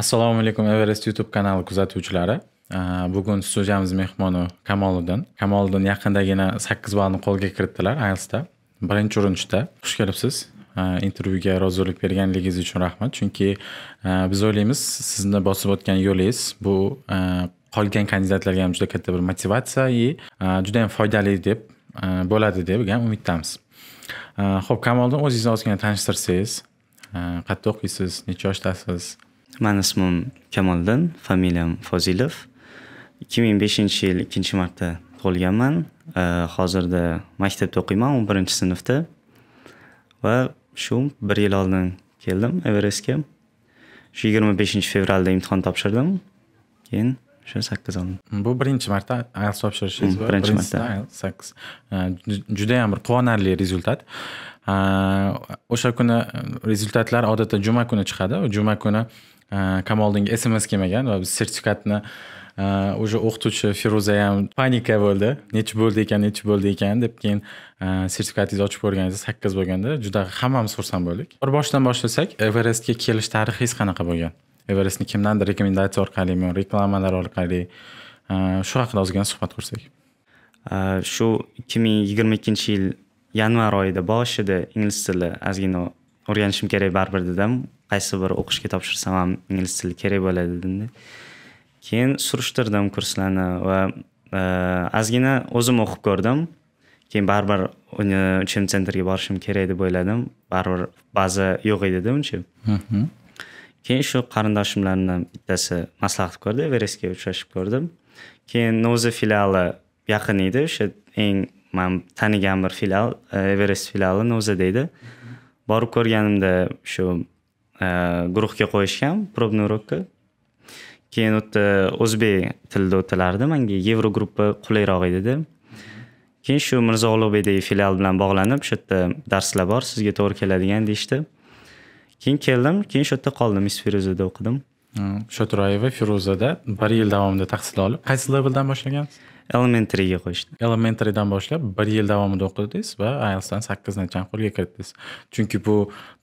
assalomu alaykum everest youtube kanali kuzatuvchilari bugun studiyamiz mehmoni kamoliddin kamoliddin yaqindagina sakkiz ballni qo'lga kiritdilar ielsda birinchi urinishda xush kelibsiz intervyuga rozilik berganligingiz uchun rahmat chunki biz o'ylaymiz sizni bosib o'tgan yo'lingiz bu qolgan kandidatlarga ham juda katta bir motivatsiya и juda ham foydali deb bo'ladi degan umiddamiz ho'p kamoliddin o'zingizni ozgina tanishtirsangiz qayerda o'qiysiz necha yoshdasiz Mani ismim Kamoliddin, familiyam Fozilov. Ikki ming beshinchi yil ikkinchi marta tug'ilganman. Hozirda maktabda o'qiyman, o'n birinchi sinfda. Va shu bir yil oldin keldim Everestga. Shu yigirma beshinchi fevralda imtihon topshirdim. Keyin o'sha sakkiz oldim bu birinchi marta ielts topshirishingiz hmm, birinchi marta sakkiz judayam bir quvonarli rezultat o'sha kuni rezultatlar odatda juma kuni chiqadi juma kuni kamoldinga sms kelmagan va biz sertifikatni уже o'qituvchi feruza ham panika bo'ldi nechi bo'ldi ekan nechi bo'ldi ekan deb keyin sertifikatingizni ochib ko'rganingizda sakkiz bo'lganda juda hammamiz xursand bo'ldik bir boshidan boshlasak everestga kelish tarixingiz qanaqa bo'lgan everestni kimdandir rekomendatsiya orqalimi reklamalar orqali shu haqida ozgina suhbat qursak shu ikki ming yigirma ikkinchi yil yanvar oyida boshida ingliz tili ozgina o'rganishim kerak baribir dedim qaysi bir o'qishga topshirsam ham ingliz tili kerak bo'ladi dedimda keyin surishtirdim kurslarni va e, ozgina o'zim o'qib ko'rdim keyin baribir uchim sentrga borishim kerak deb o'yladim baribir baza yo'q edida uncha keyin shu qarindoshimlarni bittasi maslahat ko'rdi everestga uchrashib ko'rdim keyin noza filiali yaqin edi o'sha eng man tanigan bir filial e, everest filiali noza deydi borib ko'rganimda shu Э, guruhga qo'yishgan пробный урокка keyin u yerda o'zbek tilida o'tilardi manga yevro gruppa qulayroq edida keyin shu mirzo ulug'bekdagi filial bilan bog'lanib shu yerda darslar bor sizga to'g'ri keladigan deyishdi keyin keldim keyin shu yerda qoldim feruzada o'qidim shoturayeva feruzada bir yil davomida tahsil olib qaysi leveldan boshlagansiz elementaryga qo'yishdi elementarydan boshlab bir yil davomida o'qidingiz va ielsdan sakkiz nechani qo'lga kiritdingiz chunki bu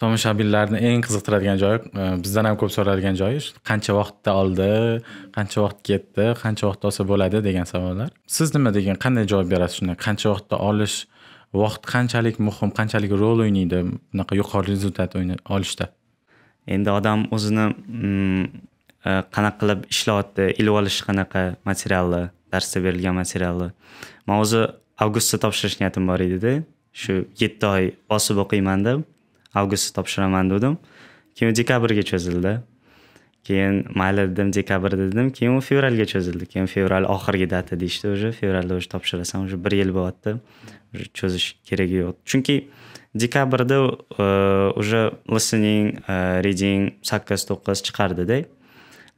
tomoshabinlarni eng qiziqtiradigan joyi e, bizdan ham ko'p so'raladigan joyi qancha vaqtda oldi qancha vaqt ketdi qancha vaqt olsa bo'ladi degan savollar siz nima degan qanday javob berasiz shunda qancha vaqtda olish vaqt qanchalik muhim qanchalik rol o'ynaydi bunaqa yuqori rezultat olishda endi odam o'zini mm, e, qanaqa qilib ishlayapti ilib olishi qanaqa materialni darsda berilgan materialni man o'zi avgustda topshirish niyatim bor edida shu yetti oy bosib o'qiyman deb avgustda topshiraman dedim keyin dekabrga cho'zildi keyin mayli dedim dekabrda dedim keyin u fevralga cho'zildi keyin fevral oxirgi data deyishdi уже fevralda уже topshirasan уже bir yil bo'lyapti cho'zish keragi yo'q chunki dekabrda e, уже listening e, reading sakkiz to'qqiz chiqardida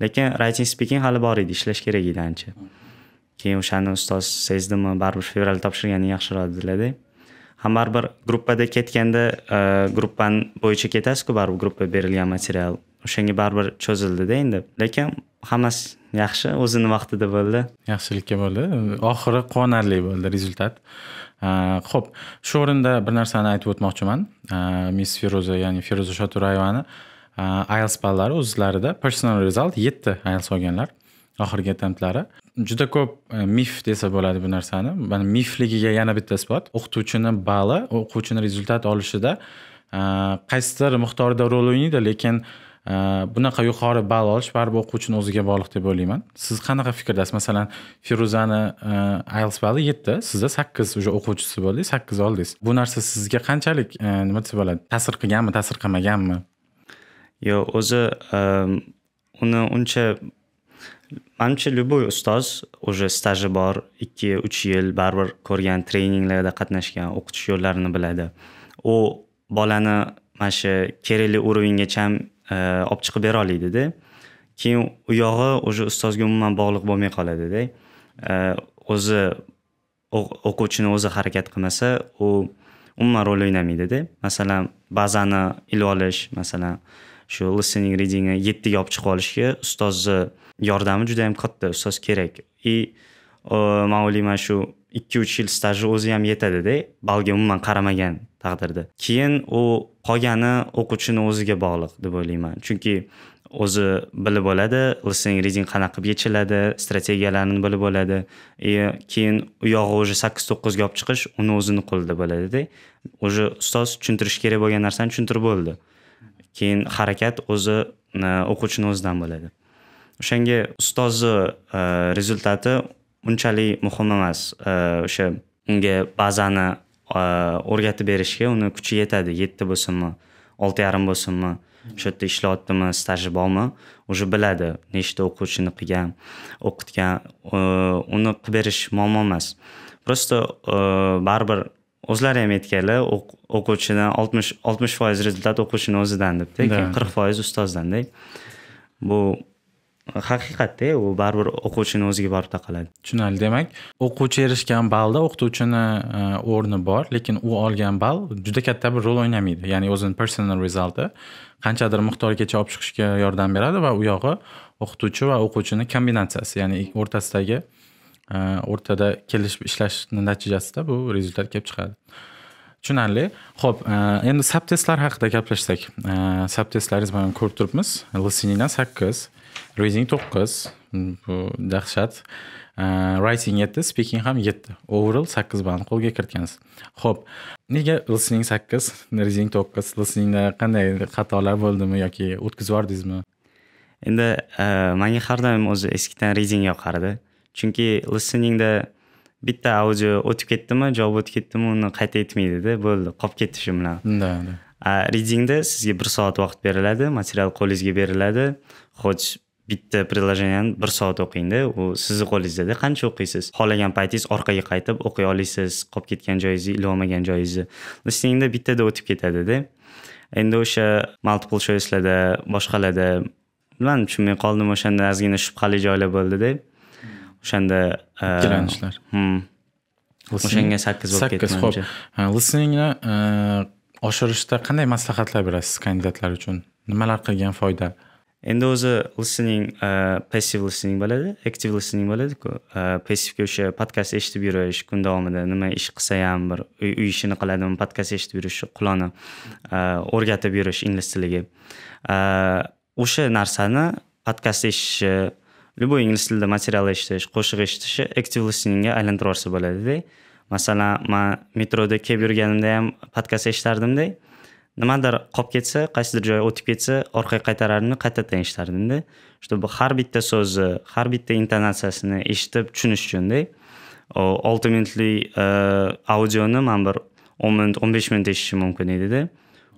lekin writing speaking hali bor edi ishlash kerak edi ancha keyin o'shani ustoz sezdimi baribir fevralda topshirgani yaxshiroq dedilarda ham baribir gruppada ketganda e, gruppani bo'yicha ketasizku baribir gruppa berilgan material o'shanga baribir cho'zildida endi lekin hammasi yaxshi o'zini vaqtida bo'ldi yaxshilikka bo'ldi oxiri quvonarli bo'ldi rezultat ho'p e, shu o'rinda bir narsani aytib o'tmoqchiman e, miss feruza ya'ni feruza shoturayevani ielts ballari o'zlarida personal result yetti ielts olganlar oxirgi attemptlari juda ko'p e, mif desa bo'ladi bu narsani mana mifligiga yana bitta isbot o'qituvchini bali o'quvchini rezultat olishida e, qaysidir miqdorda rol o'ynaydi lekin e, bunaqa yuqori ball olish baribir o'quvchini o'ziga bog'liq deb o'ylayman siz qanaqa fikrdasiz masalan feruzani ielts balli yetti sizda sakkiz уже o'quvchisi bo'ldi sakkiz oldingiz bu narsa sizga qanchalik nima desa bo'ladi ta'sir qilganmi ta'sir qilmaganmi yo'q o'zi uni uncha manimcha любой ustoz уже staji bor ikki uch yil baribir ko'rgan treninglarda qatnashgan o'qitish yo'llarini biladi u bolani mana shu kerakli уровеньgacha e, olib chiqib bera oladida keyin u yog'i уже ustozga umuman bog'liq bo'lmay qoladida e, o'zi o'quvchini o'zi harakat qilmasa u umuman rol o'ynamaydida masalan bazani ilib olish masalan shu listening readingni yettiga olib chiqib olishga ustozni yordami juda yam katta ustoz kerak и e, man o'ylayman shu ikki uch yil staji o'zi ham yetadida balga umuman qaramagan taqdirda keyin u qolgani o'quvchini o'ziga bog'liq deb o'ylayman chunki o'zi bilib oladi listening reading qanaqa qilib yechiladi strategiyalarini bilib oladi и keyin u yog'i уже sakkiz to'qqizga olib chiqish uni o'zini qo'lida bo'ladida уже ustoz tushuntirish kerak bo'lgan narsani tushuntirib bo'ldi keyin harakat o'zi e, o'quvchini o'zidan bo'ladi o'shanga ustozni e, rezultati unchalik muhim emas e, o'sha unga bazani e, o'rgatib berishga uni kuchi yetadi yetti bo'lsinmi olti yarim bo'lsinmi o'sha yerda ishlayaptimi staji bormi уже biladi nechta o'quvchini qilgan o'qitgan uni qilib berish muammo emas просто baribir o'zlari ham aytganlar o'quvchidan oltmish oltmish foiz rezultat o'quvchini o'zidan debda keyin qirq foiz ustozdanda bu haqiqatda u baribir o'quvchini o'ziga borib taqaladi tushunarli demak o'quvchi erishgan ballda o'qituvchini e, o'rni bor lekin u olgan ball juda katta bir rol o'ynamaydi ya'ni o'zini personal resulti qanchadir miqdorgacha olib chiqishga yordam beradi va u yog'i o'qituvchi va o'quvchini kombinatsiyasi ya'ni o'rtasidagi e, o'rtada kelishib ishlashni natijasida bu rezultat kelib chiqadi tushunarli ho'p e, endi sab testlar haqida gaplashsak e, sab testlaringiz mana ko'rib turibmiz lisinina sakkiz reading to'qqiz bu dahshat e, writing yetti speaking ham yetti overall sakkiz ballni qo'lga kiritgansiz ho'p nega listening sakkiz reading to'qqiz listeningda qanday xatolar bo'ldimi yoki o'tkazib yubordingizmi endi manga har doim o'zi eskidan reading yoqardi chunki listeningda bitta audio o'tib ketdimi javob o'tib ketdimi uni qayta aytmaydida bo'ldi qolib ketdi shu bilan да readingda sizga bir soat vaqt beriladi material qo'lingizga beriladi хоть bitta предложениyani bir soat o'qingda u sizni qo'lingizdada qancha o'qiysiz xohlagan paytingiz orqaga qaytib o'qiy olasiz qolib ketgan joyingizni olmagan joyingizni listeningda bittada o'tib ketadida endi o'sha multiple choicelarda boshqalarda bilmadim tushunmay qoldim o'shanda ozgina shubhali joylar bo'ldida o'shanda uh, ikkilanishlar hmm. o'shanga sakkiz bo'lib sakkiz ho'p listeningni uh, oshirishda qanday maslahatlar berasiz kandidatlar uchun nimalar qilgan foyda endi o'zi listening uh, passiv listening bo'ladi active listening bo'ladiku passivga o'sha podkast eshitib yurish kun davomida nima ish qilsa ham bir uy ishini qiladimi podkast eshitib yurish qulog'ini o'rgatib yurish ingliz tiliga o'sha narsani podkast eshitishni любой ingliz tilida material eshitish qo'shiq eshitishni active listeningga aylantirib yuborsa bo'ladida masalan man metroda kelib yurganimda ham podkast eshitardimda nimadir qolib ketsa qaysidir joyi o'tib ketsa orqaga qaytarardimda qaytadan eshitardimda чтобы har bitta so'zni har bitta intonatsiyasini eshitib tushunish uchunda olti minutlik audioni man bir o'n minut o'n besh minut eshitishim mumkin edida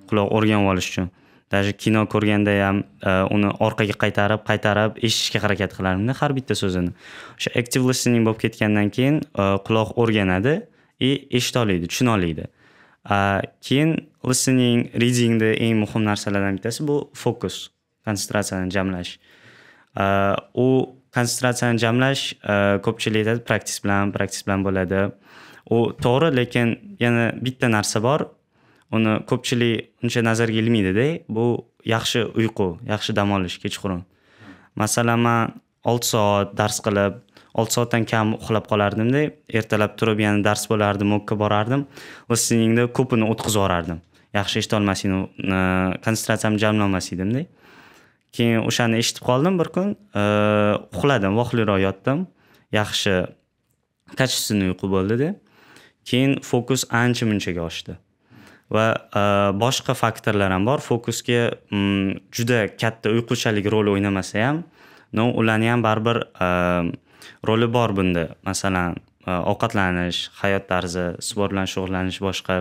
quloq o'rganib olish uchun даже kino ko'rganda ham e, uni orqaga qaytarib qaytarib eshitishga harakat qilardimda har bitta so'zini o'sha active listening bo'lib ketgandan keyin e, quloq o'rganadi и eshita oladi tushuna oladi keyin listening readingni eng muhim narsalardan bittasi bu fokus konsentratsiyani jamlash u konsentratsiyani jamlash e, ko'pchilik aytadi praktis bilan praktis bilan bo'ladi u to'g'ri lekin yana bitta narsa bor uni ko'pchilik uncha nazarga ilmaydida bu yaxshi uyqu yaxshi dam olish kechqurun masalan man olti soat dars qilib olti soatdan kam uxlab qolardimda ertalab turib yana dars bo'lardi mokka borardim listeningda ko'pini o'tkazib yuborardim yaxshi eshitolmas edim konsentratsiyam jamlanmas edimda keyin o'shani eshitib qoldim bir kun e, uxladim vohliroq yotdim yaxshi качественный uyqu bo'ldida keyin fokus ancha munchaga oshdi va e, boshqa faktorlar ham bor fokusga mm, juda katta uyquchalik rol o'ynamasa ham no ularni ham baribir e, roli bor bunda masalan e, ovqatlanish hayot tarzi sport bilan shug'ullanish boshqa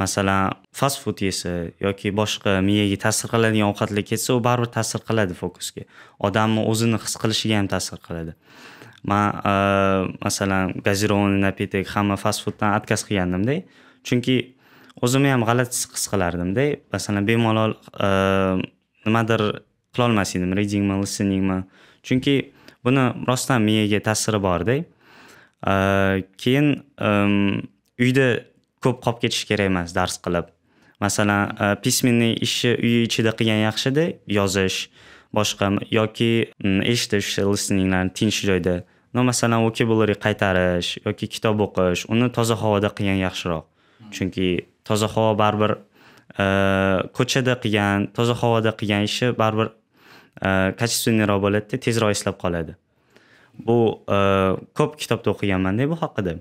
masalan fast food yesa yoki boshqa miyaga ta'sir qiladigan ovqatlar ketsa u baribir ta'sir qiladi fokusga odamni o'zini his qilishiga ham ta'sir qiladi man masalan gazirованный напиток hamma fast fooddan отказ qilgandimda chunki o'zimni ham g'alati his qilardimda masalan bemalol e, nimadir qilolmas edim readingmi listeningmi chunki buni rostdan miyaga ta'siri borda e, keyin uyda ko'p qolib ketish kerak emas dars qilib masalan e, pismenniy ishni uy ichida qilgan yaxshida yozish boshqa yoki eshitish listeninglarni tinch joyda no masalan vocabulary qaytarish yoki kitob o'qish uni toza havoda qilgan yaxshiroq chunki toza havo baribir e, ko'chada qilgan toza havoda qilgan ishi baribir качественныйroq e, bo'ladida tezroq eslab qoladi bu e, ko'p kitobda o'qiganmanda bu haqida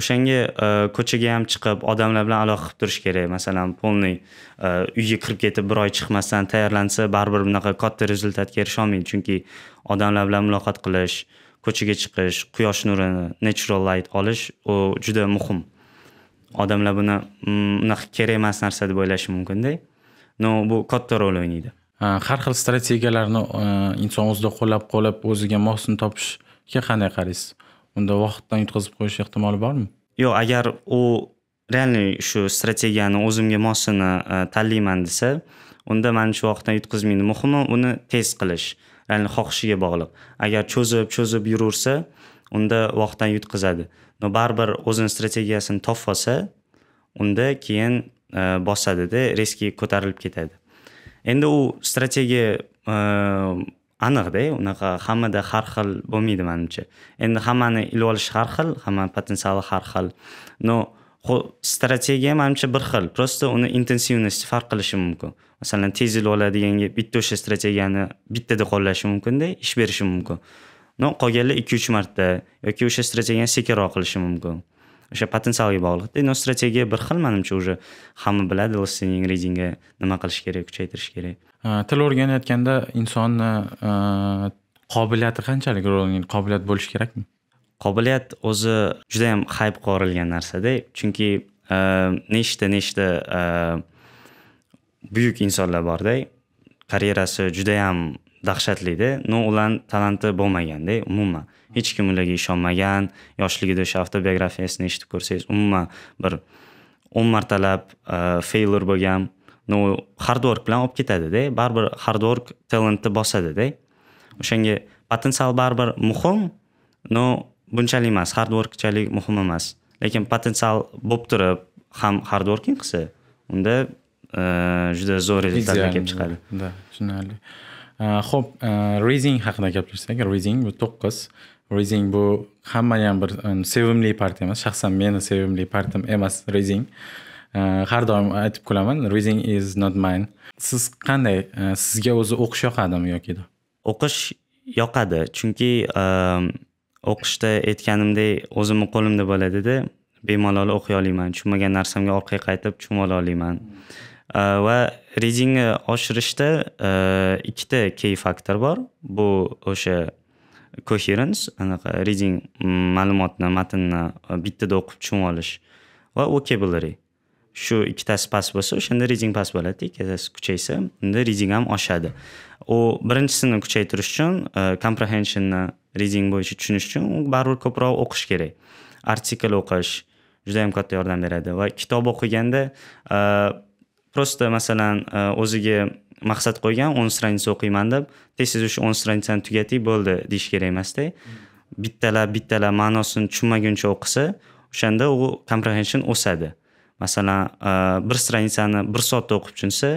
o'shanga ko'chaga ham chiqib odamlar bilan aloqa qilib turish kerak masalan полный uyga kirib ketib bir oy chiqmasdan tayyorlansa baribir bunaqa katta rezultatga erisha olmaydi chunki odamlar bilan muloqot qilish ko'chaga chiqish quyosh nurini natural light olish u juda muhim odamlar buni mm, unaqa kerak emas narsa deb o'ylashi mumkinda no bu katta rol o'ynaydi har xil strategiyalarni e, inson o'zida qo'llab qo'llab o'ziga mosini topishga qanday qaraysiz unda vaqtdan yutqazib qo'yish ehtimoli bormi yo'q agar u реально shu strategiyani o'zimga mosini e, tanlayman desa unda mana shu vaqtdan yutqazmaydi muhimi uni tez qilish xohishiga bog'liq agar cho'zib cho'zib yuraversa unda vaqtdan yutqazadi baribir o'zini strategiyasini topib olsa unda keyin e, bosadida riski ko'tarilib ketadi endi u strategiya e, aniqda unaqa hammada har xil bo'lmaydi manimcha endi hammani ilib olish har xil hammani potensiali har xil но strategiya manimcha bir xil просто uni intensivnosti farq qilishi mumkin masalan tez ilib oladiganga bitta o'sha strategiyani bittada qo'llashi mumkinda ish berishi mumkin no qolganlar ikki uch marta yoki o'sha strategiyani sekinroq qilishi mumkin o'sha potensialga bog'liqda no strategiya bir xil manimcha уже hamma biladi listening readingga nima qilish kerak kuchaytirish kerak til o'rganayotganda insonni qobiliyati qanchalik rol qobiliyat bo'lishi kerakmi qobiliyat o'zi juda judayam hayb qorilgan narsada chunki nechta nechta buyuk insonlar borda karyerasi juda judayam dahshatlida no ularni talanti bo'lmaganda umuman hech kim ularga ishonmagan yoshligida o'sha avtobiografiyasini eshitib ko'rsangiz umuman bir o'n martalab e, feylor bo'lgan no work bilan olib ketadida baribir hard work talentni bosadida o'shanga potensial baribir muhim no bunchalik emas hard workchalik muhim emas lekin potensial bo'lib turib ham hard working qilsa unda e, juda zo'r rezultatlar kelib chiqadi да tushunarli ho'p э, э, rezing haqida gaplashsak rezing bu to'qqiz rezing bu hammaniyam bir sevimli partiya emas shaxsan meni sevimli partim emas rezing э, har doim aytib kulaman rezing is not mine siz qanday sizga o'zi o'qish yoqadimi yoki o'qish yoqadi chunki o'qishda aytganimdek o'zimni qo'limda bo'ladida bemalol o'qiy olaman tushunmagan narsamga orqaga qaytib tushunib ola olaman Va readingni oshirishda e, ikkita key faktor bor. Bu o'sha coherence anaqa reading mm, ma'lumotni matnni e, bittada o'qib tushunib olish va vocabulary. shu ikkitasi past bo'lsa o'shanda reading past bo'ladida ikkitasi kuchaysa unda reading ham oshadi u birinchisini kuchaytirish uchun e, comprehensionni reading bo'yicha tushunish uchun baribir ko'proq o'qish kerak artikl o'qish juda yam katta yordam beradi va kitob o'qiganda просто masalan e, o'ziga maqsad qo'ygan o'n straniца o'qiyman deb tez tez o'sha o'n stranitsani tugatib bo'ldi deyish kerak emasda bittalab bittalab ma'nosini tushunmaguncha o'qisa o'shanda u comprehension o'sadi masalan e, bir stranitsani bir soatda o'qib tushunsa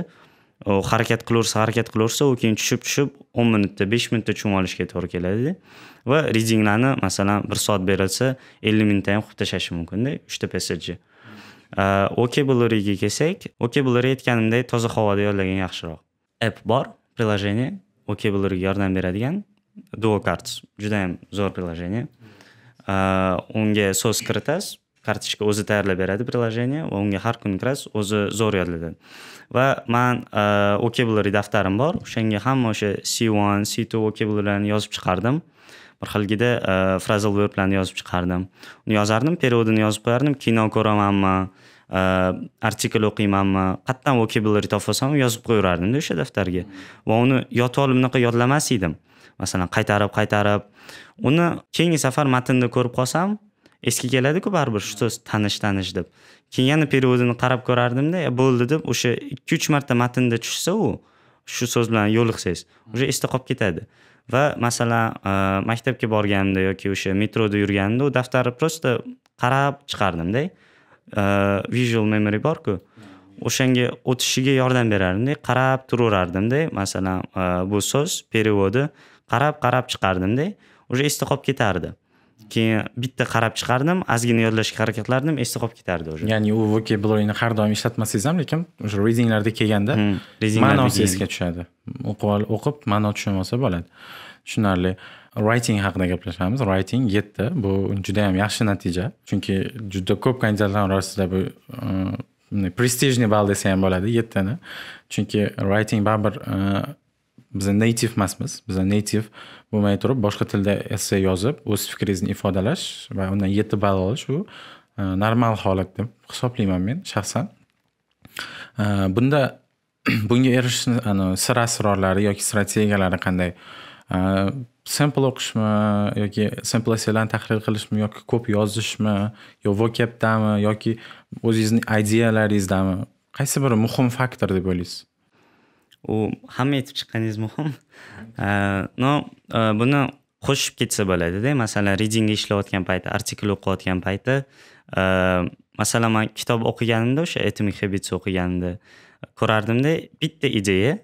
u harakat qilaversa harakat qilaversa u keyin tushib tushib o'n minutda besh minutda tushunib olishga to'g'ri keladida va readinglarni masalan bir soat berilsa ellik minutda ham o'qib tashlashi mumkinda uchta passajni blurga kelsak blur aytganimdek toza havoda yodlagan yaxshiroq app bor приложение blurga yordam beradigan duocards judayam zo'r приложение unga so'z kiritasiz kartochka o'zi tayyorlab beradi приложение va unga har kuni kirasiz o'zi zo'r yodlatadi va man blur daftarim bor o'shanga hamma o'sha c one c two blurlarni yozib chiqardim bir xilgida e, frazal verblarni yozib chiqardim uni yozardim переводini yozib qo'yardim kino ko'ramanmi e, artikl o'qiymanmi qayerdan vocabulary topolsam yozib qo'yaverardimda o'sha daftarga va uni yotib olib unaqa yodlamas edim masalan qaytarib qaytarib uni keyingi safar matnni ko'rib qolsam eski keladiku baribir shu so'z tanish tanish deb keyin yana переводini qarab ko'rardimda bo'ldi deb o'sha ikki uch marta matnda tushsa u shu so'z bilan yo'liqsangiz уже esda qolib ketadi va masalan e, maktabga borganimda yoki o'sha metroda yurganimda u daftarni просто qarab chiqardimda e, visual memory borku o'shanga o'tishiga yordam berardimda qarab turaverardimda masalan e, bu so'z перевоdi qarab qarab chiqardimda уже esda qolib ketardi keyin bitta qarab chiqardim ozgina yodlashga harakat qilardim esda qolib ketardi уже ya'ni u vocabularyni har doim ishlatmasangiz ham lekin o'sha readinglarda kelganda hmm, ma'nosi esga tushadi o'qib o'qib ma'no tushunmasa bo'ladi tushunarli writing haqida gaplashamiz writing yetdi bu juda yam yaxshi natija chunki juda ko'p kandidatlar orasida bu uh, prestijniy ball desa ham bo'ladi yettini chunki writing baribir uh, biza native emasmiz biza native bo'lmay turib boshqa tilda esse yozib o'z fikringizni ifodalash va undan yetti ball olish u e, normal holat deb hisoblayman men shaxsan e, bunda bunga erishishni sir asrorlari yoki strategiyalari qanday e, sample o'qishmi yoki sample esselarni tahlil qilishmi yoki ko'p yozishmi yo vokabdami yoki o'zingizni ideyalaringizdami qaysi biri muhim faktor deb o'ylaysiz u hamma aytib chiqqaningiz muhim no e, buni qo'shib ketsa bo'ladida masalan ridingga ishlayotgan payti artikl o'qiyotgan payti e, masalan man kitob o'qiganimda o'sha atomic habits o'qiganimda ko'rardimda bitta ideya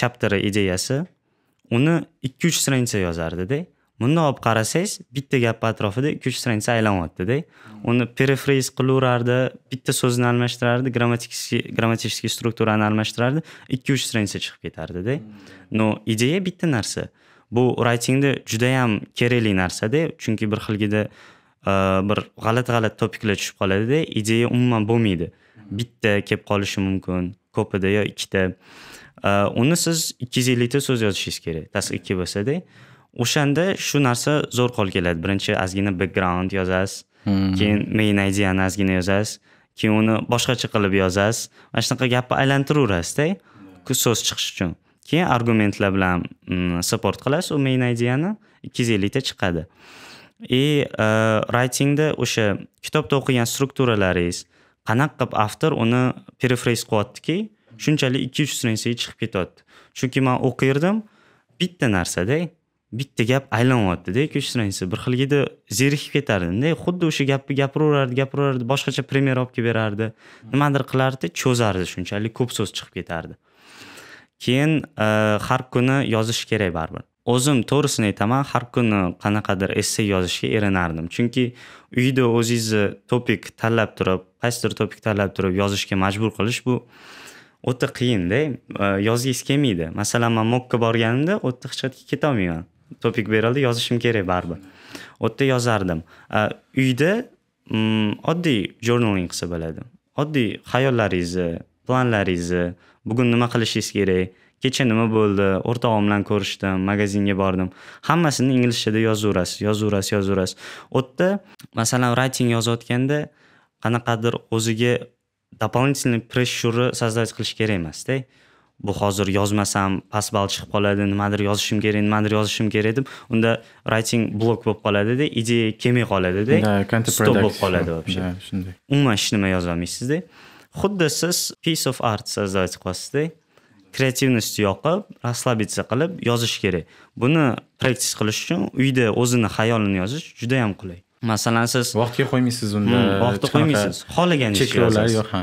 chapteri ideyasi uni ikki uch stranitsa yozardida bundoq olib qarasangiz bitta gapni atrofida ikki uch stranica aylanyaptida uni perefrez qilaverardi bitta so'zni almashtirardi grammatik grammatik strukturani almashtirardi ikki uch stranica chiqib ketardida no ideya bitta narsa bu raytingda judayam kerakli narsada chunki bir xilgida e, bir g'alati g'alati topiklar tushib qoladida ideya umuman bo'lmaydi bitta kelib qolishi mumkin ko'pida yo ikkita e, uni siz ikki yuz ellikta so'z yozishingiz kerak tas ikki bo'lsada o'shanda shu narsa zo'r qo'l keladi birinchi ozgina background yozasiz hmm. keyin main ideani ozgina yozasiz keyin uni boshqacha qilib yozasiz mana shunaqa gapni aylantiraverasizda so'z chiqish uchun keyin argumentlar bilan mm, support qilasiz u main ideani ikki yuz ellikta chiqadi и e, e, raytingda o'sha kitobda o'qigan strukturalaringiz qanaqa qilib avtor uni perifrez qilyaptiki shunchalik ikki uch stranisaga chiqib ketyapti chunki man o'qirdim bitta narsada bitta gap aylanyaptida ko'ch stranitsa bir edi zerikib ketardimda xuddi o'sha gapni gapiraverardi gapiraverardi boshqacha primer olib kelib berardi nimadir qilardi cho'zardi shunchalik ko'p so'z chiqib ketardi keyin e, har kuni yozish kerak baribir o'zim to'g'risini aytaman har kuni qanaqadir esse yozishga erinardim chunki uyda o'zingizni topik tanlab turib qaysidir topik tanlab turib yozishga majbur qilish bu o'ta qiyinda e, yozgingiz kelmaydi masalan man mokka borganimda o'tta hech qayerga ketolmayman topik berildi yozishim kerak baribir u yerda yozardim uyda mm, oddiy jurnaling qilsa bo'ladi oddiy xayollaringizni planlaringizni bugun nima qilishingiz kerak kecha nima bo'ldi o'rtog'im bilan ko'rishdim magazinga bordim hammasini inglizchada yozaverasiz yozaverasiz yozaverasiz u yerda masalan rayting yozayotganda qanaqadir o'ziga дополнительный pressure создать qilish kerak emasda bu hozir yozmasam past ball chiqib qoladi nimadir yozishim kerak nimadir yozishim kerak deb unda writing blok bo'lib qoladida ideya kelmay qoladida stop bo'lib qoladi вообще shunday umuman hech nima yozolmaysizda xuddi siz piece of art создать qilasizda kreativnostni yoqib расслабиться qilib yozish kerak buni praktis qilish uchun uyda o'zini xayolini yozish juda yam qulay masalan siz vaqtga qo'ymaysiz unda hmm, vaqtga qo'ymaysiz xohlaganingizcha cheklovlar yo'q ha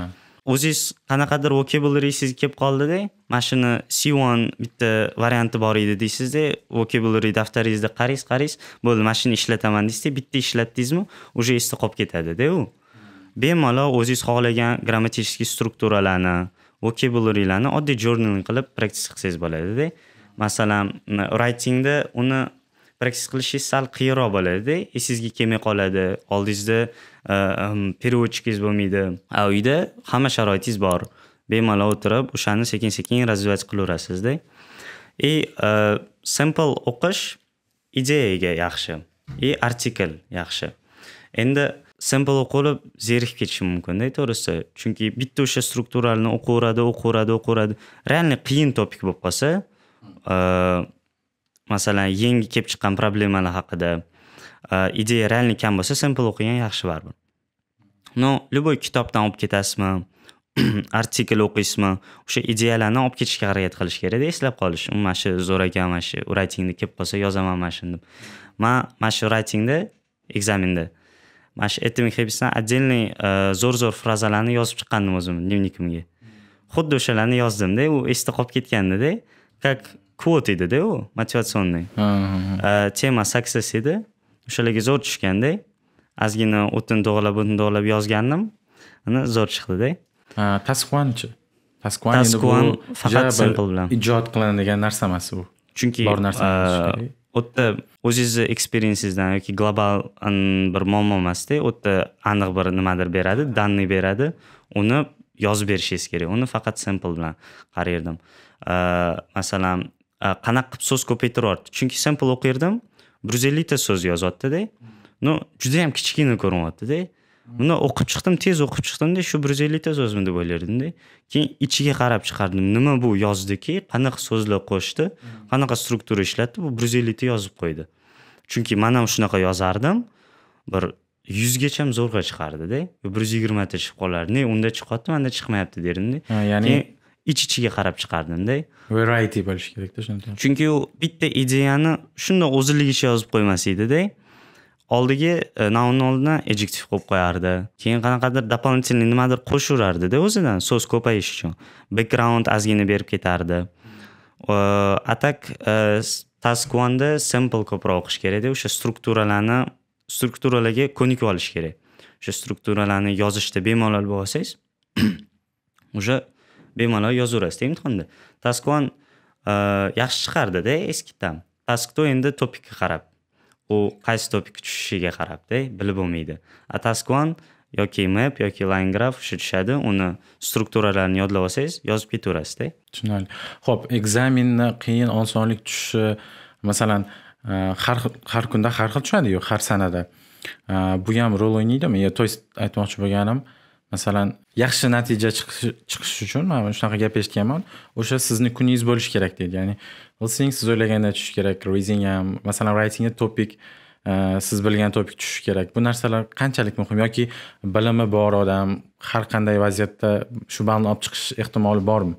o'ziz qanaqadir vocabulary sizga kelib qoldida mana shuni c one bitta varianti bor edi deysizda vocabulary daftaringizda qaraysiz qaraysiz bo'ldi mana shuni ishlataman deysizda bitta ishlatdingizmi уже esda qolib ketadida u bemalol o'zingiz xohlagan grammatический strukturalarni vokabularilarni oddiy jurnaling qilib praktis qilsangiz bo'ladida masalan writingda uni praktis qilishingiz sal qiyinroq bo'ladida esingizga kelmay qoladi oldingizda e, переводчикingiz bo'lmaydi a uyda hamma sharoitingiz bor bemalol o'tirib o'shani sekin sekin развивать qilaverasizda и e, sample o'qish ideyaga yaxshi и artikl yaxshi endi sample o'qilib zerikib ketishi mumkinda to'g'risi chunki bitta o'sha strukturalni o'qiveradi o'qiveradi o'qiveradi реально qiyin topik bo'lib qolsa e, masalan yangi kelib chiqqan problemalar haqida e, ideya realni kam bo'lsa simple o'qigan yaxshi baribir no любой kitobdan olib ketasizmi artikl o'qiysizmi o'sha ideyalarni olib ketishga harakat qilish kerakda eslab qolish mana shu zo'r ekan mana shu raytingda kelib qolsa yozaman mana shuni deb man mana shu raytingda ekzaminda mana shu ettimi hebisdan отдельный e, zo'r zo'r frazalarni yozib chiqqandim o'zimni dnevnikimga xuddi o'shalarni yozdimda u esda qolib ketgandida как edida u motivatsionniy tema success edi o'shalarga zo'r tushganda ozgina o'tini dog'lab o'tini dog'lab yozgandim ana zo'r chiqdida tasquanchi tasquan faqat simple bilan ijod qilinadigan narsa emas u chunki bor narsa u yerda o'zingizni eksperiensingizdan yoki global bir muammo emasda u yerda aniq bir nimadir beradi данный beradi uni yozib berishingiz kerak uni faqat simple bilan qarardim masalan qanaqa qilib so'z ko'paytiryapti chunki sample o'qirdim bir yuz ellikta so'z yozyaptida ну judayam kichkina ko'rinyaptida buni o'qib chiqdim tez o'qib chiqdimda shu bir yuz ellikta so'zmi deb o'ylardimda keyin ichiga qarab chiqardim nima bu yozdiki qanaqa so'zlar qo'shdi qanaqa struktura ishlatdi bu bir yuz ellikta yozib qo'ydi chunki man ham shunaqa yozardim bir yuzgacha ham zo'rg'a chiqardida bir yuz yigirmata chiqib qolardi ne unda chiqyapti manda chiqmayapti derdimda ya'ni ich ichiga qarab chiqardimda variety bo'lishi kerakda shunaqa chunki u bitta ideyani shundoq o'ziligicha yozib qo'ymas edida oldiga e, nauni oldina ejektiv qo'yib qo'yardi keyin qanaqadir дополнительный nimadir qo'shaverardida o'zidan so'z ko'payishi uchun background ozgina berib ketardi e, a так e, task oneda simple ko'proq o'qish kerakda o'sha strukturalarni strukturalarga ko'nikib olish kerak o'sha strukturalarni yozishda bemalol bo'lsangiz уже bemalol yozaverasizda imtihonda task one e, yaxshi chiqardida eskidan task two endi topikka qarab u qaysi topikka tushishiga qarabda bilib bo'lmaydi a task one yoki map yoki line graf o'sha tushadi uni strukturalarini yodlab olsangiz yozib ketaverasizda tushunarli ho'p ekzamenni qiyin osonlik tushishi masalan e, har har kunda har xil tushadiyu har sanada e, bu ham rol o'ynaydimi то есть aytmoqchi bo'lganim masalan yaxshi natija chiqishi uchun man shunaqa gap eshitganman o'sha sizni kuningiz bo'lishi kerak deydi ya'ni listening siz o'ylaganda tushishi kerak rezing ham masalan writingga topik e, siz bilgan topik tushishi kerak bu narsalar qanchalik muhim yoki bilimi bor odam har qanday vaziyatda shu balni olib chiqish ehtimoli bormi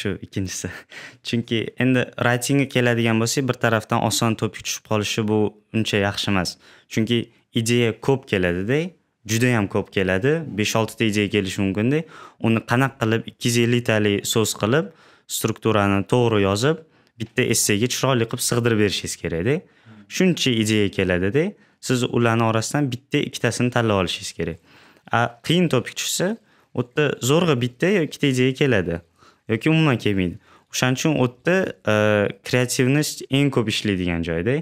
shu ikkinchisi chunki endi reytingga keladigan bo'lsak bir tarafdan oson topik tushib qolishi bu uncha yaxshi emas chunki ideya ko'p keladida juda yam ko'p keladi besh oltita ideya kelishi mumkinda uni qanaqa qilib ikki yuz elliktali so'z qilib strukturani to'g'ri yozib bitta essega chiroyli qilib sig'dirib berishingiz kerakda shuncha ideya keladida siz ularni orasidan bitta ikkitasini tanlab olishingiz kerak a qiyin topik tushsa u yerda zo'rg'a bitta yo ikkita ideya keladi yoki umuman kelmaydi o'shaning uchun u yerda e, kreativnost eng ko'p ishlaydigan joyda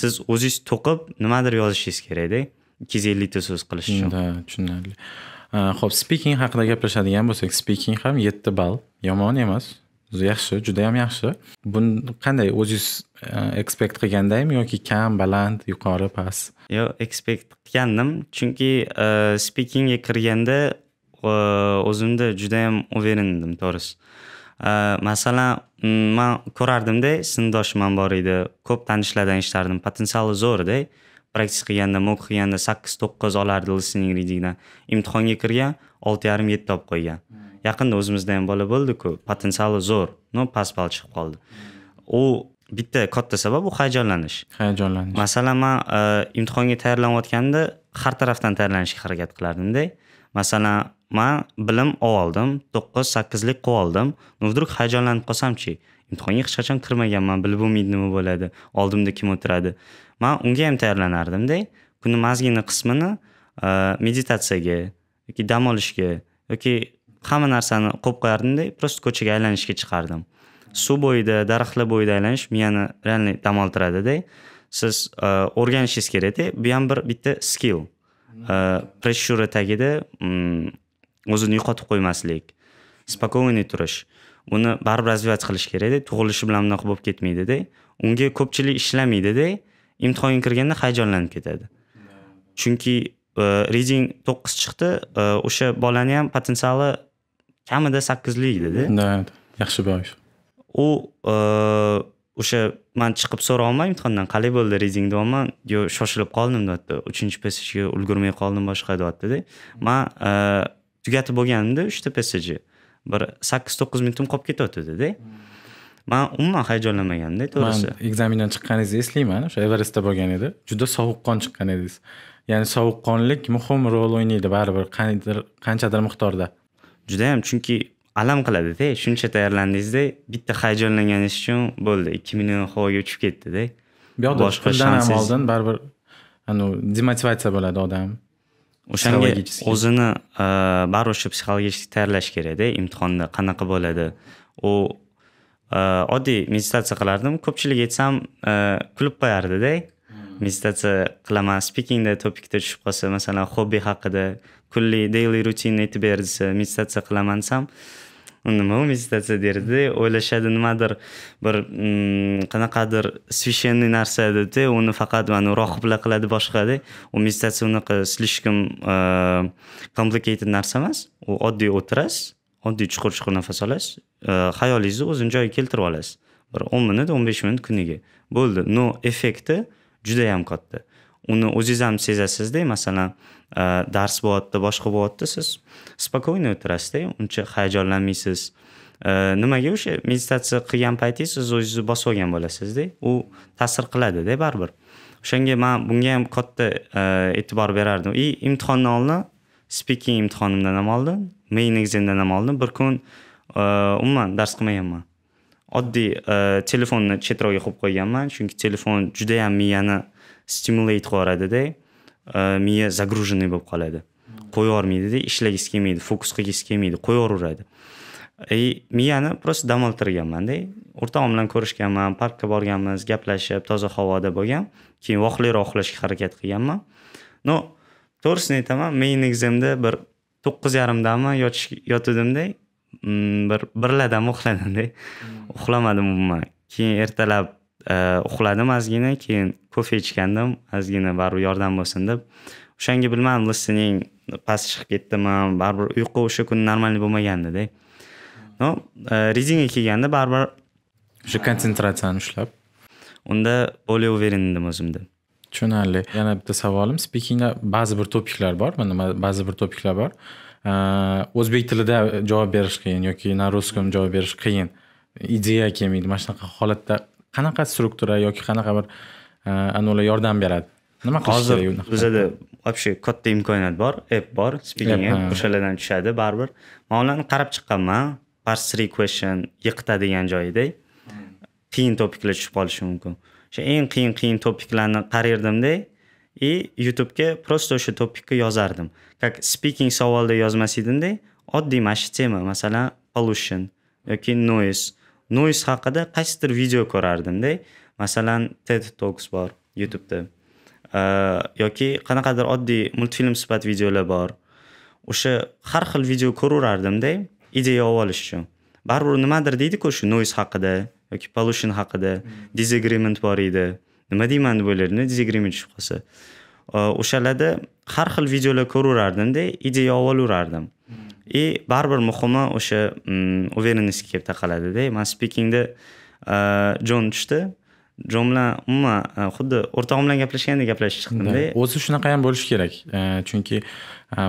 siz o'zingiz to'qib nimadir yozishingiz kerakda ikki yuz ellikta so'z qilish uchun tushunarli ho'p э, speaking haqida gaplashadigan bo'lsak speaking ham yetti ball yomon emas yaxshi juda yam yaxshi buni qanday o'zingiz ekspekt qilgandaymi yoki kam baland yuqori past yo'q ekspekt qilgandim chunki e, speakingga kirganda e, o'zimda yam уверен edim to'g'risi e, masalan man ko'rardimda sinfdoshim ham bor edi ko'p tanishlardan eshitardim potensiali zo'rda praktis qilganda mok qilganda sakkiz to'qqiz olardi listening readingdan imtihonga kirgan olti yarim yetti olib qo'ygan hmm. yaqinda o'zimizda ham bola bo'ldiku potensiali zo'r но past ball chiqib qoldi hmm. u bitta katta sabab u hayajonlanish hayajonlanish masalan man e, imtihonga tayyorlanayotganda har tarafdan tayyorlanishga harakat qilardimda masalan man bilim oldim to'qqiz sakkizlik qilib oldim но вдруг hayajonlanib qolsamchi imtihonga hech qachon kirmaganman bilib bo'lmaydi nima bo'ladi oldimda kim o'tiradi man unga ham tayyorlanardimda kuni mazgini qismini e, meditatsiyaga yoki dam olishga yoki hamma narsani qo'yib qo'yardimda просто ko'chaga aylanishga chiqardim suv bo'yida daraxtlar bo'yida aylanish miyani реально dam oltiradida siz e, o'rganishingiz kerakda bu ham bir bitta skill e, pressura tagida mm, o'zini yo'qotib qo'ymaslik спокойный turish uni baribir развивать qilish kerakda tug'ilishi bilan bunaqa bo'lib ketmaydida unga ko'pchilik ishlamaydida imtihonga kirganda hayajonlanib ketadi chunki e, reading to'qqiz chiqdi e, o'sha bolani ham potensiali kamida edida да hm, yaxshi boyish u e, o'sha man chiqib so'rayapman imtihondan qalay bo'ldi reading deyapman yo shoshilib qoldim deyapti uchinchi psjga ulgurmay qoldim boshqa deyaptida man tugatib bo'lganimda uchta psj bir sakkiz to'qqiz minutim qolib ketyaptidada man umuman hayajonlanmaganda to'g'risi man ekzamindan chiqqaningizni eslayman o'sha everestda bo'lgan edi juda sovuqqon chiqqan edingiz ya'ni sovuqqonlik muhim rol o'ynaydi baribir qanchadir miqdorda judayam chunki alam qiladida shuncha tayyorlandingizda bitta hayajonlanganingiz uchun bo'ldi ikki million havoga uchib ketdida bu yoqda puldan ham oldin baribir anavi demotivatsiya bo'ladi odam o'shanga o'zini baribir o'sha psixologik tayyorlash kerakda imtihonda qanaqa bo'ladi u Э, oddiy meditatsiya qilardim ko'pchilik aytsam э, kulib qo'yardida meditatsiya qilaman spikingda topikda tushib qolsa masalan hobbi haqida kunlik daily rutinni aytib desa meditatsiya qilaman desam nima u meditatsiya derdi o'ylashadi nimadir bir mm, qanaqadir священный narsa debdi uni faqat mana rohiblar qiladi boshqada u meditatsiya unaqa слишком э, complicated narsa emas u oddiy o'tirasiz oddiy chuqur chuqur nafas olasiz hayolingizni o'zini joyiga keltirib olasiz bir o'n minut o'n besh minut kuniga bo'ldi no effekti juda yam katta uni o'zingiz ham sezasizda masalan dars bo'lyapti boshqa bo'lyapti siz спокойно o'tirasizda uncha hayajonlanmaysiz э, nimaga o'sha meditatsiya qilgan paytingiz siz o'zingizni bosib olgan bo'lasizda u ta'sir qiladida baribir o'shanga man bunga ham katta e, e'tibor berardim и imtihondan oldin speaking imtihonimdan ham oldin men negizida nam oldim bir kun e, umuman dars qilmaganman oddiy e, telefonni chetroqga qo'yib qo'yganman chunki telefon judayam miyani stimulate qilib yuboradida e, miya загруженный bo'lib qoladi qo'yibyubormaydida ishlagisi kelmaydi fokus qilgisi kelmaydi qo'yaveraveradi и miyani просто dam oltirganmanda o'rtog'im bilan ko'rishganman parkka borganmiz gaplashib toza havoda bo'lgan keyin voqliroq uxlashga harakat qilganman no to'g'risini aytaman main egzamda bir to'qqiz yarimdami yotuvdimda mm, bir birladam uxladimda hmm. uxlamadim umuman keyin ertalab e, uxladim ozgina keyin kofe ichgandim ozgina baribir yordam bo'lsin deb o'shanga bilmadim listening past chiqib ketdimi baribir uyqu o'sha kuni нормальный bo'lmagandida ну резинга kelganda baribir o'sha konsentratsiyani ushlab unda более уверенный edim o'zimda tushunarli yana bitta savolim speakingda ba'zi bir topiklar bor mana ba'zi bir topiklar bor o'zbek tilida javob berish qiyin yoki na русском javob berish qiyin ideya kelmaydi mana shunaqa holatda qanaqa struktura yoki qanaqa bir anavilar yordam beradi nima qilish kerak hozir bizada вообще katta imkoniyat bor app bor speaking o'shalardan tushadi baribir man ularni qarab chiqqanman past three question yiqitadigan joyida hmm. qiyin topiklar tushib qolishi mumkin o'sha eng qiyin qiyin topiklarni qarardimda и youtubega просто o'sha topikni yozardim как speaking savolda yozmas edimda oddiy mana shu tema masalan pollution yoki noise noise haqida qaysidir video ko'rardimda masalan ted talks bor youtubeda yoki qanaqadir oddiy multfilm sifat videolar bor o'sha har xil video ko'raverardimda ideya olib olish uchun baribir nimadir deydiku shu noise haqida yoki pollution haqida hmm. disagreement bor edi nima deyman deb o'ylardim disagreement tushib qolsa o'shalarda har xil videolar ko'raverardimda ideya olaverardim и hmm. baribir muhimi o'sha уверенностьga mm, kelib taqaladida man spikingda jon tushdi jon bilan umuman xuddi o'rtog'im bilan gaplashgandek gaplashib chiqdimda o'zi shunaqa ham bo'lishi kerak chunki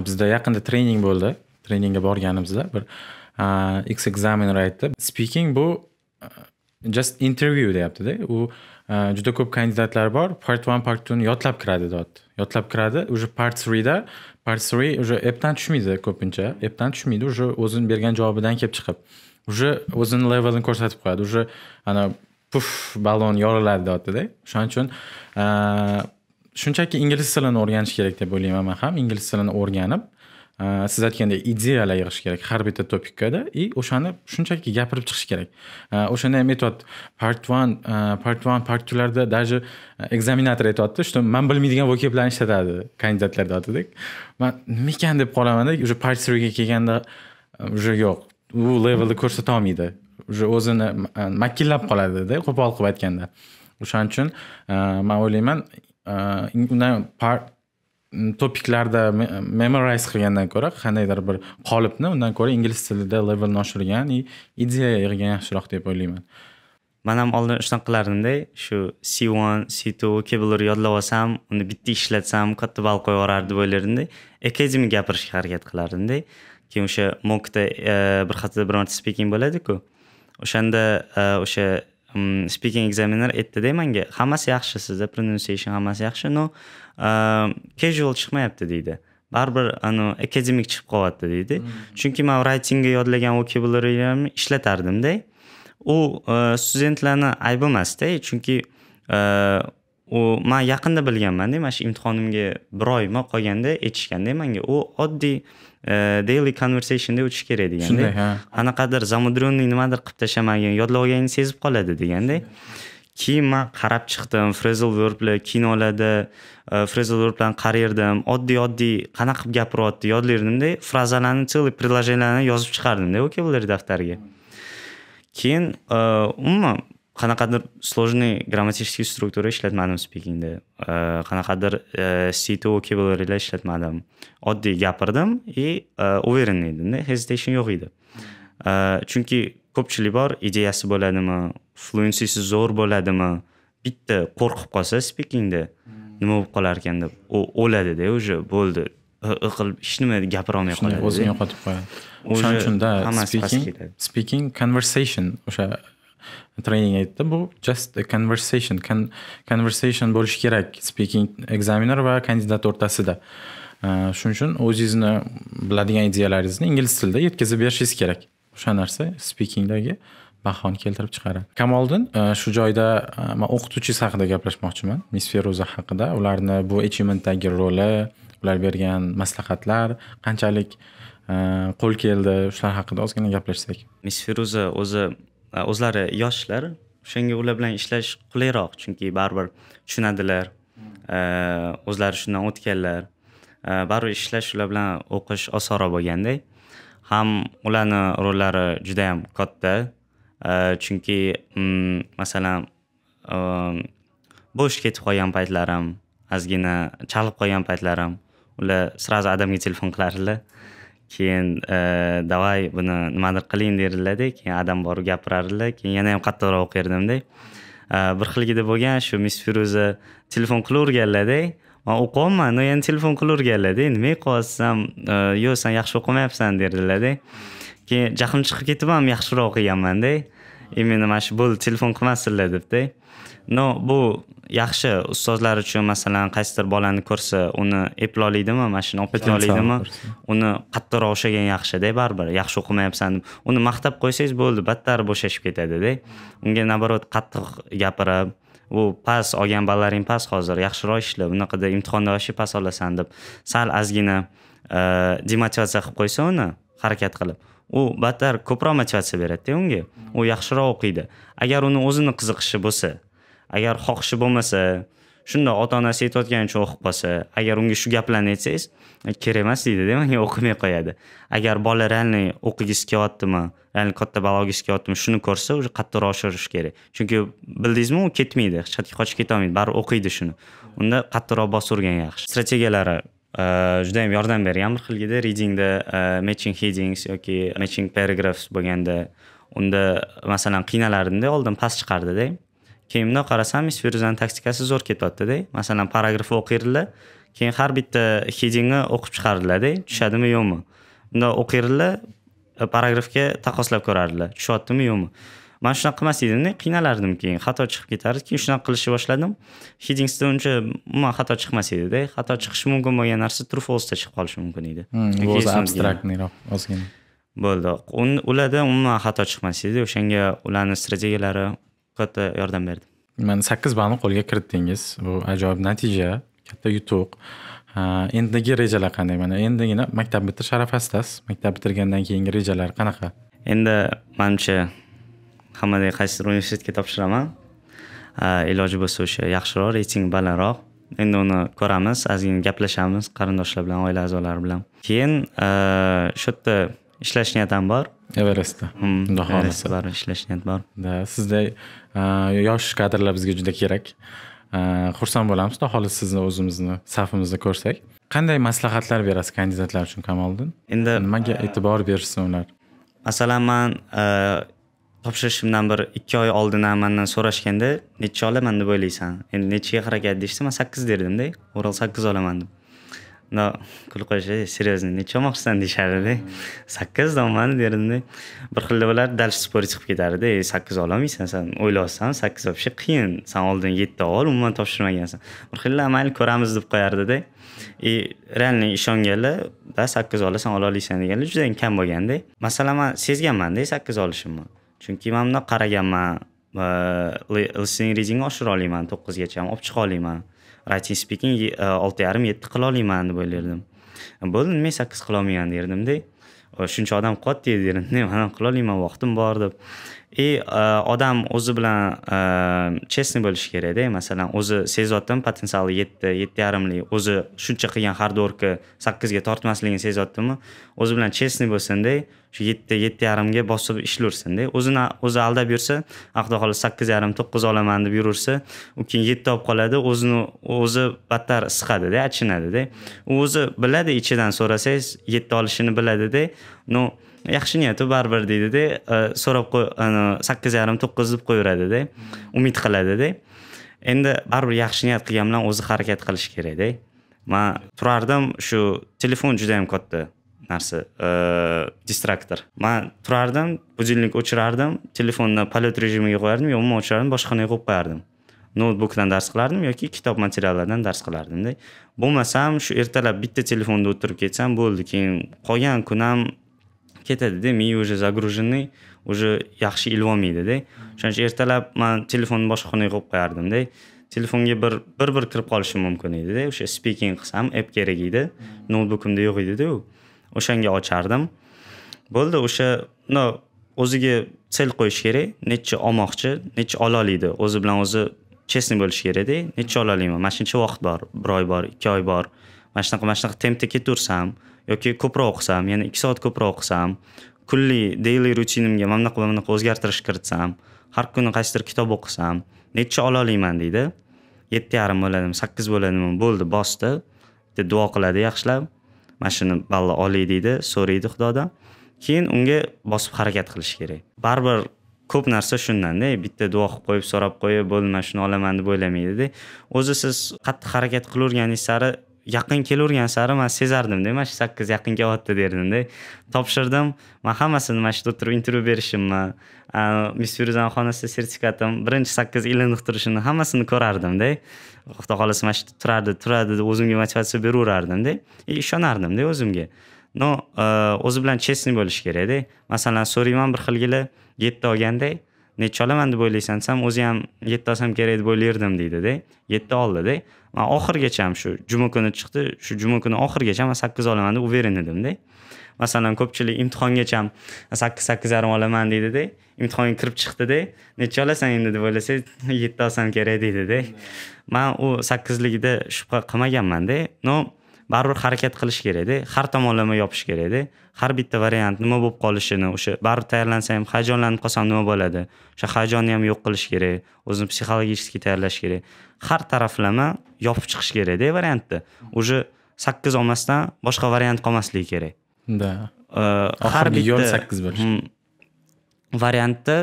bizda yaqinda trening bo'ldi treningga borganimizda bir x examiner aytdi speaking bu just interview deyaptida u uh, juda ko'p kandidatlar bor part one part ni yodlab kiradi deyapti yodlab kiradi уже part threeda part three уже appdan tushmaydi ko'pincha appdan tushmaydi уже o'zini bergan javobidan kelib chiqib уже o'zini levelini ko'rsatib qo'yadi уже ana puf ballon yoriladi deyaptida o'shaning uchun uh, shunchaki ingliz tilini o'rganish kerak deb o'ylayman man ham ingliz tilini o'rganib siz aytgandek ideal yig'ish kerak har bitta topikkada и o'shani shunchaki gapirib chiqish kerak o'shanday metod part one part one part twolarda даже ekzaminator э, aytyapti что man bilmaydigan vokablarni ishlatadi kandidatlar deyaptida man nima ekan deb qolamanda уже part threega kelganda э, уже yo'q u levelni ko'rsata olmaydi уже o'zini makillab qoladida qo'pol qilib aytganda o'shaning uchun man o'ylayman undan part topiklarda memorize qilgandan ko'ra qandaydir bir qolipni undan ko'ra ingliz tilida levelni oshirgan и ideya yig'gan yaxshiroq deb o'ylayman man ham oldin shunaqa qilardimda shu c one c two kabilar yodlab olsam uni bitta ishlatsam katta ball qo'yib yuborardi deb o'ylardimda akademik gapirishga harakat qilardimda keyin o'sha mokda e, bir haftada bir marta speaking bo'ladiku o'shanda e, o'sha speaking examiner aytdida manga hammasi yaxshi sizda pronunciation hammasi yaxshi но casual chiqmayapti deydi baribir ani akademik chiqib qolyapti deydi hmm. chunki man raytingga yodlagan vokabulariyarimni ishlatardimda u studentlarni aybi emasda chunki u man yaqinda bilganmanda mana shu imtihonimga bir oymi qolganda aytishganda manga u oddiy daily conversationda o'tish kerak deganda shunday ha qanaqadir zamudrenniy nimadir qilib tashlamagin yodlab olganingni sezib qoladi deganda keyin man qarab chiqdim frezel bilan kinolarda e, frezel bilan qarardim oddiy oddiy qanaqa qilib gapiryapti yodlardimda frazalarni целый предложениялarni yozib chiqardimda vocabulary e, daftariga keyin e, umuman qanaqadir сложный grammatik struktura ishlatmadim spikingda qanaqadir sito vocabularylar ishlatmadim oddiy gapirdim и уверенный edimda hesitation yo'q edi chunki ko'pchilik bor ideyasi bo'ladimi fluensiysi zo'r bo'ladimi bitta qo'rqib qolsa spikingda nima bo'lib qolarkan deb u o'ladida уже bo'ldi qilib hech nima gapira olmay qoladi o'zini yo'qotib qo'yadi o'shaning uchun да speaking speaking conversation o'sha trening aytdi bu just a conversation conversation bo'lishi kerak speaking examiner va kandidat o'rtasida shuning uchun o'zingizni biladigan ideyalaringizni ingliz tilida yetkazib berishingiz kerak o'sha narsa spikingdagi bahoni keltirib chiqaradi kamoldin e, shu joyda e, man o'qituvchingiz haqida gaplashmoqchiman miss feruza haqida ularni bu achievementdagi roli ular bergan maslahatlar qanchalik e, qo'l keldi shular haqida ozgina gaplashsak miss feruza o'zi o'zlari yoshlar o'shanga ular bilan ishlash qulayroq chunki baribir tushunadilar o'zlari shundan o'tganlar baribir ishlash ular bilan o'qish osonroq bo'lganday ham ularni rollari juda yam katta chunki mm, masalan bo'sh ketib qolgan paytlarim ozgina chalib qolgan paytlarim ular сразу adamga telefon qilardilar keyin давай e, buni nimadir qiling derdilarda keyin adam borib gapirardilar keyin yana ham qattiqroq o'qiyardimda bir xilgida bo'lgan shu miss feruza telefon qilaverganlarda man o'qiyapman yana telefon qilaverganlarda nima o'qiyapsan e, yo'q san yaxshi o'qimayapsan derdilarda keyin jahlim chiqib ketib ham yaxshiroq o'qiganmanda именно e, mana shu bo'ldi telefon qilmasinlar debda no bu yaxshi ustozlar uchun masalan qaysidir bolani ko'rsa uni eplolaydimi mana shuni olib oladimi uni qattiqroq o'shagan yaxshida baribir yaxshi o'qimayapsan deb uni maqtab qo'ysangiz bo'ldi battar bo'shashib ketadida unga наоборот qattiq gapirib u past olgan ballaring past hozir yaxshiroq ishla bunaqada imtihonda yoshi past olasan deb sal ozgina e, demotivatsiya qilib qo'ysa uni harakat qilib u battar ko'proq motivatsiya beradida unga u yaxshiroq o'qiydi agar uni o'zini qiziqishi bo'lsa agar xohishi bo'lmasa shunda ota onasi aytayotgani uchun o'qib qolsa agar unga shu gaplarni aytsangiz kerak emas deydi demak o'qimay qo'yadi agar bola реальный o'qigisi kelyaptimi реальный katta olgisi kelyaptimi shuni ko'rsa уже qattiqroq oshirish kerak chunki bildingizmi u ketmaydi hech qayerga qochib ketolmaydi baribir o'qiydi shuni unda qattiqroq bosib urgan yaxshi strategiyalari e, juda ham yordam bergan bir xilgida readingda e, matching headings yoki matching paragraphs bo'lganda unda masalan qiynalardimda oldin past chiqardida keyin bundoq qarasam feruzani taktikasi zo'r ketyaptida masalan paragraf o'qiydilar keyin har bitta hedingni o'qib chiqardilarda tushadimi yo'qmi bundoq o'qiydilar e, paragrafga taqqoslab ko'rardilar tushyaptimi yo'qmi man shunaqa qilmas edimda qiynalardim keyin xato chiqib ketardi keyin shunaqa qilishni boshladim hidingsda uncha umuman xato chiqmas edida xato chiqishi mumkin bo'lgan narsa true falsda chiqib qolishi mumkin edi hmm, o'zi abstraktniroq ozgina bo'ldi ularda umuman xato chiqmas edi o'shanga ularni strategiyalari katta yordam berdi mana sakkiz ballni qo'lga kiritdingiz bu ajoyib natija katta yutuq endigi rejalar qanday mana endigina maktab bitirish arafasidasiz maktab bitirgandan keyingi rejalar qanaqa endi manimcha hammadek qaysidir universitetga topshiraman iloji bo'lsa o'sha yaxshiroq reyting balandroq endi uni ko'ramiz ozgina gaplashamiz qarindoshlar bilan oila a'zolari bilan keyin shu yerda ishlash niyatim bor everestda xudo xohlasa baribir ishlash niyat bor sizday yosh kadrlar bizga juda kerak xursand bo'lamiz xudo xohlasa sizni o'zimizni safimizda ko'rsak qanday maslahatlar berasiz kandidatlar uchun kamoliddin endi nimaga e'tibor berishsin ular masalan man topshirishimdan bir ikki oy ham mandan so'rashganda nechi olaman deb o'ylaysan endi nechiga harakat deyishsa man sakkiz derdimda o'rol sakkiz olaman deb no kulib qo'yishadi серьезно necha olmoqchisan deyishardida sakkizdami mani derdimda bir xilda ular дальше спорить qilib ketardida sakkiz ololmaysan san o'ylayapsan sakkiz olishi qiyin san oldin yetti ol umuman topshirmagansan bir xilda mayli ko'ramiz deb qo'yardida и реально ishonganlar да sakkiz olasan olaolmaysan deganlar juda kam bo'lganda masalan man sezganmanda sakkiz olishimni chunki man bundoq qaraganman listening readingni oshira olmayman to'qqizgacha olib chiqa olmayman aytish speaking olti yarim yetti olaman deb o'ylardim bo'ldi nima sakkiz qilolmayman derdimda shuncha odam qilyapti derdimda man ham qilolmayman vaqtim bor deb и э, odam o'zi bilan честный э, bo'lishi kerakda masalan o'zi sezyaptimi potensiali yetti yetti yarimlik o'zi shuncha qilgan hardworki sakkizga tortmasligini sezyaptimi o'zi bilan честный bo'lsinda shu yetti yetti yarimga bosib ishlaversinda o'zini o'zi aldab yursa xudo xohlasa sakkiz yarim to'qqiz olaman deb yuraversa u keyin yetti olib qoladi o'zini o'zi battar siqadida achinadida u o'zi biladi ichidan so'rasangiz yetti olishini biladida no yaxshi niyati baribir deydida e, so'rab qo'y sakkiz yarim to'qqiz deb qo'yaveradida umid qiladida endi baribir yaxshi niyat qilgan bilan o'zi harakat qilish kerakda man turardim shu telefon juda yam katta narsa e, distraktor man turardim budilnik o'chirardim telefonni polyot rejimiga qo'yardim yo umuman o'chirardim boshqanaga qo'yib qo'yardim noutbukdan dars qilardim yoki kitob materiallardan dars qilardimda bo'lmasam shu ertalab bitta telefonda o'tirib ketsam bo'ldi keyin qolgan kun ham ketadida miya уже загруженный уже yaxshi ilib olmaydida o'shaning uchun ertalab man telefonni boshqa xonaga qo'yib qo'yardimda telefonga bir bir bir kirib qolishim mumkin edida o'sha speaking qilsam app kerak edi noutbukimda yo'q edida u o'shanga ochardim bo'ldi o'sha no o'ziga sel qo'yish kerak necha olmoqchi necha ololaydi o'zi bilan o'zi честный bo'lishi kerakda necha olalayman mana shuncha vaqt bor bir oy bor ikki oy bor mana shunaqa mana shunaqa tempda ketaversam yoki ko'proq o'qisam ya'ni ikki soat ko'proq o'qisam kunli deyli rutinimga mana bunaqa va bunaqa o'zgartirish kiritsam har kuni qaysidir kitob o'qisam necha ola olmayman deydi yetti yarim bo'ladimi sakkiz bo'ladimi bo'ldi bosdi deb duo qiladi yaxshilab mana shuni balli olay deydi so'raydi xudodan keyin unga bosib harakat qilish kerak baribir ko'p narsa shundanda bitta duo qilib qo'yib so'rab qo'yib bo'ldi mana shuni olaman deb o'ylamaydida o'zi siz qattiq harakat qilaverganingiz sari yaqin kelavergan sari man sezardimda mana shu sakkiz yaqin kelyapti derdimda topshirdim man hammasini mana shu yerda turib intervyu berishimni miss feruzani xonasida sertifikatim birinchi sakkiz ilinib turishini hammasini ko'rardimda xudo xohlasa mana shu turardi turadi deb o'zimga motivatsiya beraverardimda и e, ishonardimda o'zimga no e, o'zi bilan честный bo'lish kerakda masalan so'rayman bir xilgilar yetti olganda necha olaman deb o'ylaysan desam o'zi ham yetti olsam kerak deb o'ylardim deydida yetti oldida man oxirigacha ham shu juma kuni chiqdi shu juma kuni oxirigacha man sakkiz olaman deb uveren edimda masalan ko'pchilik imtihongacha ham sakkiz sakkiz yarim olaman deydida imtihonga kirib chiqdida necha olasan endi deb o'ylasa yetti olsam kerak deydida man u sakkizligida shubha qilmaganmanda no baribir harakat qilish kerakda har tomonlama yopish kerakda har bitta variant nima bo'lib qolishini o'sha baribir tayyorlansa ham hayajonlanib qolsam nima bo'ladi o'sha hayajonni ham yo'q qilish kerak o'zini psixologicheski tayyorlash kerak har taraflama yopib chiqish kerakda variantni уже sakkiz olmasdan boshqa variant qolmasligi kerak да har bitta yo'l sakkiz bo'lishi hmm. variantni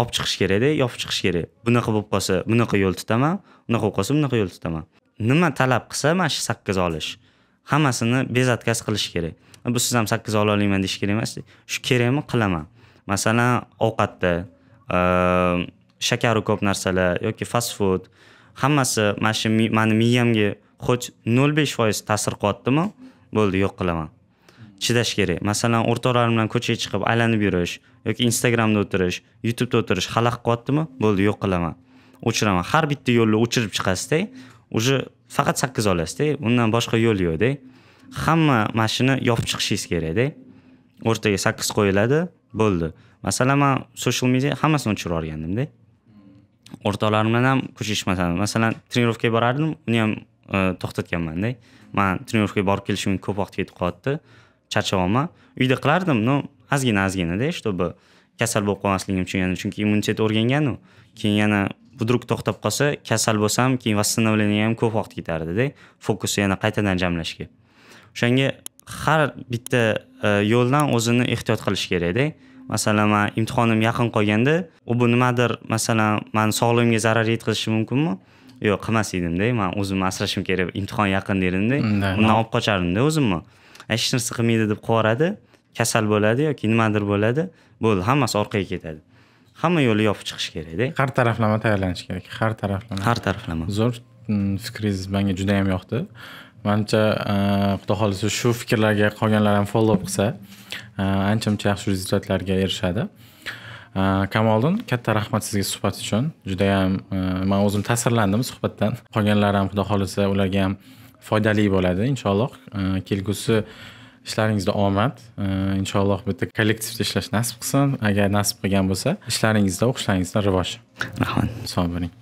olib chiqish kerakda yopib chiqish kerak bunaqa bo'lib qolsa bunaqa yo'l tutaman unaqa bo'lib qolsa bunaqa yo'l tutaman nima talab qilsa mana shu sakkiz olish hammasini bezatkas qilish kerak bu siz ham sakkiz ola olmayman deyish kerak emas shu kerakmi qilaman masalan ovqatda ehm, shakari ko'p narsalar yoki fast food hammasi mana shu mani miyamga хоть nol besh foiz ta'sir qilyaptimi bo'ldi yo'q qilaman chidash kerak masalan o'rtoqlarim bilan ko'chaga chiqib aylanib yurish yoki instagramda o'tirish youtubeda o'tirish xalaqit qilyaptimi bo'ldi yo'q qilaman o'chiraman har bitta yo'lni o'chirib chiqasizda уже faqat sakkiz olasizda undan boshqa yo'l yo'qda hamma mana shuni yopib chiqishingiz kerakda o'rtaga sakkiz qo'yiladi bo'ldi masalan man social media hammasini o'chirib yuborgandimda o'rtoqlarim bilan ham ko'chirishmasam masalan trenirovkaga borardim uni ham e, to'xtatganmanda man trenirovkaga borib kelishimga ko'p vaqt ketib qolyapti charchabyapman uyda qilardim ну ozgina ozginada чтобы kasal bo'lib qolmasligim uchun yana chunki immunitet o'rganganu keyin yana vдруг to'xtab qolsa kasal bo'lsam keyin восстановление ham ko'p vaqt ketardida fokusni yana qaytadan jamlashga o'shanga har bitta e, yo'ldan o'zini ehtiyot qilish kerakda masalan man imtihonim yaqin qolganda u bu nimadir masalan mani sog'lig'imga zarar yetkazishi mumkinmi yo'q qilmas edimda man o'zimni asrashim kerak imtihon yaqin derdimda mm, undan olib qochardimda o'zimni hech narsa qilmaydi deb yuboradi kasal bo'ladi yoki nimadir bo'ladi bo'ldi hammasi orqaga ketadi hamma yo'lni yopib chiqish kerakda har taraflama tayyorlanish kerak har taraflama har taraflama zo'r mm, fikringiz menga juda yam yoqdi manimcha e, xudo xohlasa shu fikrlarga qolganlar ham follow up qilsa e, ancha muncha yaxshi rezultatlarga erishadi e, kamoldin katta rahmat sizga suhbat uchun judayam man o'zim ta'sirlandim suhbatdan qolganlar ham xudo xohlasa ularga ham foydali bo'ladi inshaalloh kelgusi ishlaringizda omad inshaalloh bitta kollektivda ishlash nasib qilsin agar nasib qilgan bo'lsa ishlaringizda o'qishlaringizda rivoj rahmat sog' bo'ling